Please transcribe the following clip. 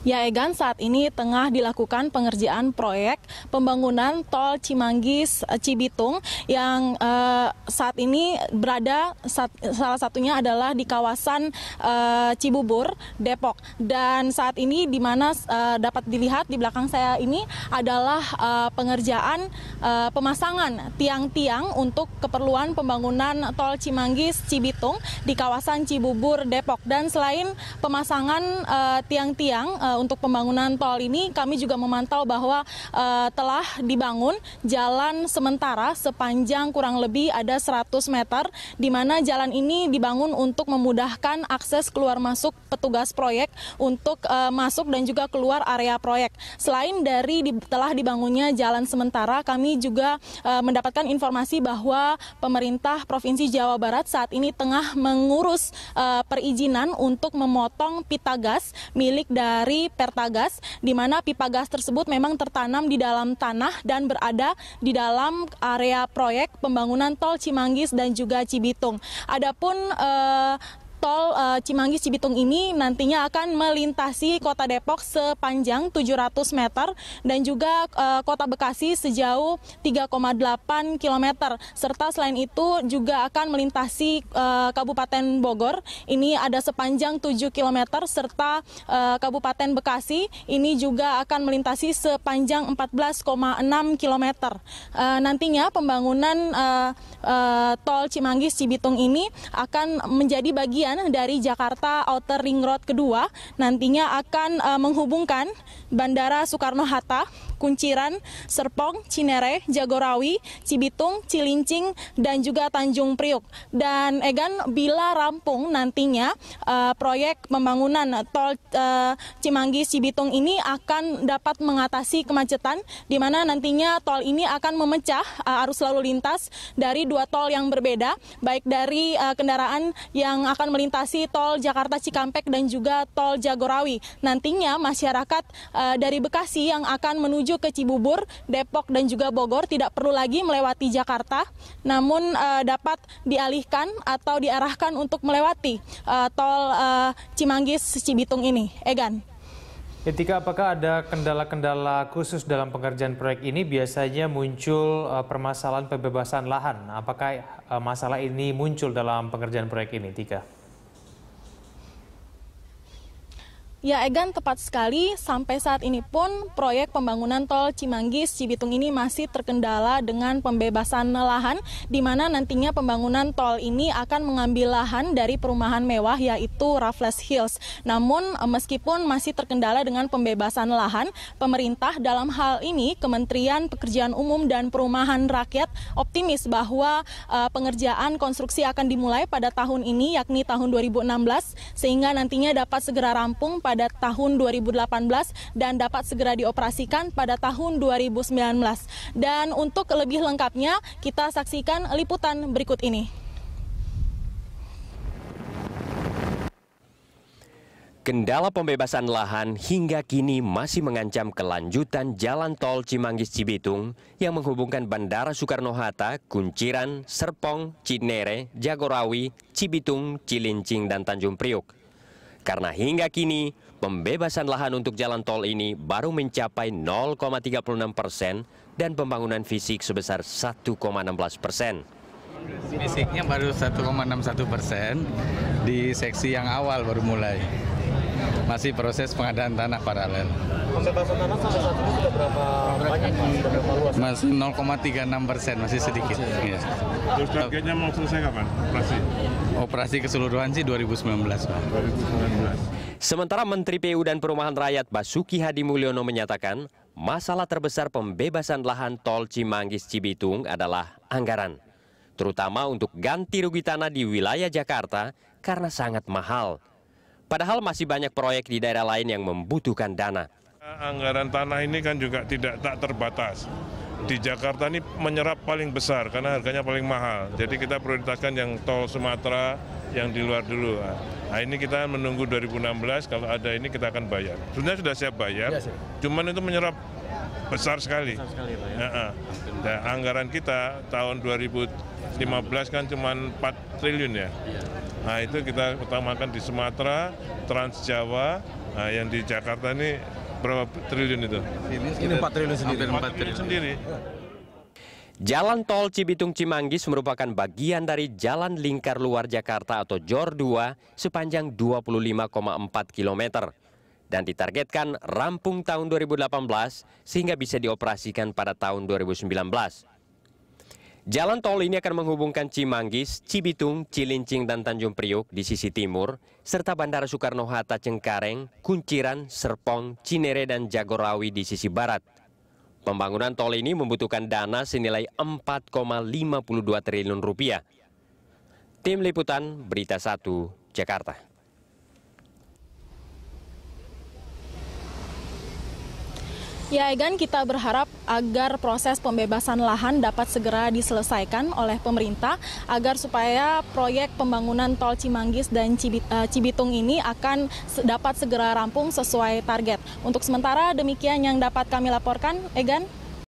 Ya Egan, saat ini tengah dilakukan pengerjaan proyek pembangunan tol Cimanggis eh, Cibitung yang eh, saat ini berada saat, salah satunya adalah di kawasan eh, Cibubur, Depok. Dan saat ini di mana eh, dapat dilihat di belakang saya ini adalah eh, pengerjaan eh, pemasangan tiang-tiang untuk keperluan pembangunan tol Cimanggis Cibitung di kawasan Cibubur, Depok. Dan selain pemasangan eh, tiang-tiang eh, Eh, untuk pembangunan tol ini kami juga memantau bahwa uh, telah dibangun jalan sementara sepanjang kurang lebih ada 100 meter di mana jalan ini dibangun untuk memudahkan akses keluar masuk petugas proyek untuk uh, masuk dan juga keluar area proyek. Selain dari di, telah dibangunnya jalan sementara, kami juga uh, mendapatkan informasi bahwa pemerintah Provinsi Jawa Barat saat ini tengah mengurus uh, perizinan untuk memotong pita gas milik dari Pertagas di mana pipa gas tersebut memang tertanam di dalam tanah dan berada di dalam area proyek pembangunan tol Cimanggis dan juga Cibitung. Adapun eh, tol uh, Cimanggis Cibitung ini nantinya akan melintasi Kota Depok sepanjang 700 meter dan juga uh, Kota Bekasi sejauh 3,8 km serta selain itu juga akan melintasi uh, Kabupaten Bogor ini ada sepanjang 7 km serta uh, Kabupaten Bekasi ini juga akan melintasi sepanjang 14,6 km. Uh, nantinya pembangunan uh, uh, tol Cimanggis Cibitung ini akan menjadi bagian dari Jakarta Outer Ring Road kedua nantinya akan eh, menghubungkan Bandara Soekarno-Hatta Kunciran, Serpong, Cinere, Jagorawi, Cibitung, Cilincing, dan juga Tanjung Priuk. Dan Egan, bila rampung nantinya uh, proyek pembangunan tol uh, eh, Cimanggi Cibitung ini akan dapat mengatasi kemacetan, di mana nantinya tol ini akan memecah uh, arus lalu lintas dari dua tol yang berbeda, baik dari uh, kendaraan yang akan melintasi tol Jakarta Cikampek dan juga tol Jagorawi. Nantinya masyarakat uh, dari Bekasi yang akan menuju menuju ke Cibubur, Depok dan juga Bogor tidak perlu lagi melewati Jakarta, namun uh, dapat dialihkan atau diarahkan untuk melewati uh, tol uh, Cimanggis Cibitung ini. Egan. Etika, apakah ada kendala-kendala khusus dalam pengerjaan proyek ini? Biasanya muncul uh, permasalahan pembebasan lahan. Apakah uh, masalah ini muncul dalam pengerjaan proyek ini, Tika? Ya Egan tepat sekali sampai saat ini pun proyek pembangunan tol Cimanggis Cibitung ini masih terkendala dengan pembebasan lahan di mana nantinya pembangunan tol ini akan mengambil lahan dari perumahan mewah yaitu Raffles Hills. Namun eh, meskipun masih terkendala dengan pembebasan lahan, pemerintah dalam hal ini Kementerian Pekerjaan Umum dan Perumahan Rakyat optimis bahwa uh, pengerjaan konstruksi akan dimulai pada tahun ini yakni tahun 2016 sehingga nantinya dapat segera rampung pada tahun 2018 dan dapat segera dioperasikan pada tahun 2019. Dan untuk lebih lengkapnya kita saksikan liputan berikut ini. Kendala pembebasan lahan hingga kini masih mengancam kelanjutan jalan tol Cimanggis-Cibitung yang menghubungkan Bandara Soekarno-Hatta, Kunciran, Serpong, Cinere, Jagorawi, Cibitung, Cilincing, dan Tanjung Priuk. Karena hingga kini, pembebasan lahan untuk jalan tol ini baru mencapai 0,36 persen dan pembangunan fisik sebesar 1,16 persen. Fisiknya baru 1,61 persen, di seksi yang awal baru mulai masih proses pengadaan tanah paralel. Pembebasan tanah sampai saat ini sudah berapa banyak sudah berapa luas? Masih 0,36 persen, masih sedikit. ya. Terus targetnya mau selesai kapan operasi? Operasi keseluruhan sih 2019, Pak. 2019. Sementara Menteri PU dan Perumahan Rakyat Basuki Hadi Mulyono menyatakan, masalah terbesar pembebasan lahan tol Cimanggis Cibitung adalah anggaran, terutama untuk ganti rugi tanah di wilayah Jakarta karena sangat mahal. Padahal masih banyak proyek di daerah lain yang membutuhkan dana. Anggaran tanah ini kan juga tidak tak terbatas. Di Jakarta ini menyerap paling besar karena harganya paling mahal. Jadi kita prioritaskan yang tol Sumatera, yang di luar dulu. Nah ini kita menunggu 2016 kalau ada ini kita akan bayar. Sebenarnya sudah siap bayar, iya, cuman itu menyerap besar sekali. Besar sekali Pak, ya? Nah, nah. anggaran kita tahun 2015 kan cuma 4 triliun ya. Iya. Nah itu kita utamakan di Sumatera, Trans Jawa, nah, yang di Jakarta ini berapa triliun itu? Ini 4 triliun sendiri. 4 triliun, triliun sendiri. Jalan tol Cibitung Cimanggis merupakan bagian dari Jalan Lingkar Luar Jakarta atau JOR 2 sepanjang 25,4 km dan ditargetkan rampung tahun 2018 sehingga bisa dioperasikan pada tahun 2019. Jalan tol ini akan menghubungkan Cimanggis, Cibitung, Cilincing, dan Tanjung Priuk di sisi timur, serta Bandara Soekarno-Hatta Cengkareng, Kunciran, Serpong, Cinere, dan Jagorawi di sisi barat. Pembangunan tol ini membutuhkan dana senilai 4,52 triliun rupiah. Tim Liputan Berita 1 Jakarta. Ya Egan, kita berharap agar proses pembebasan lahan dapat segera diselesaikan oleh pemerintah agar supaya proyek pembangunan tol Cimanggis dan eh, Cibitung ini akan dapat segera rampung sesuai target. Untuk sementara demikian yang dapat kami laporkan, Egan.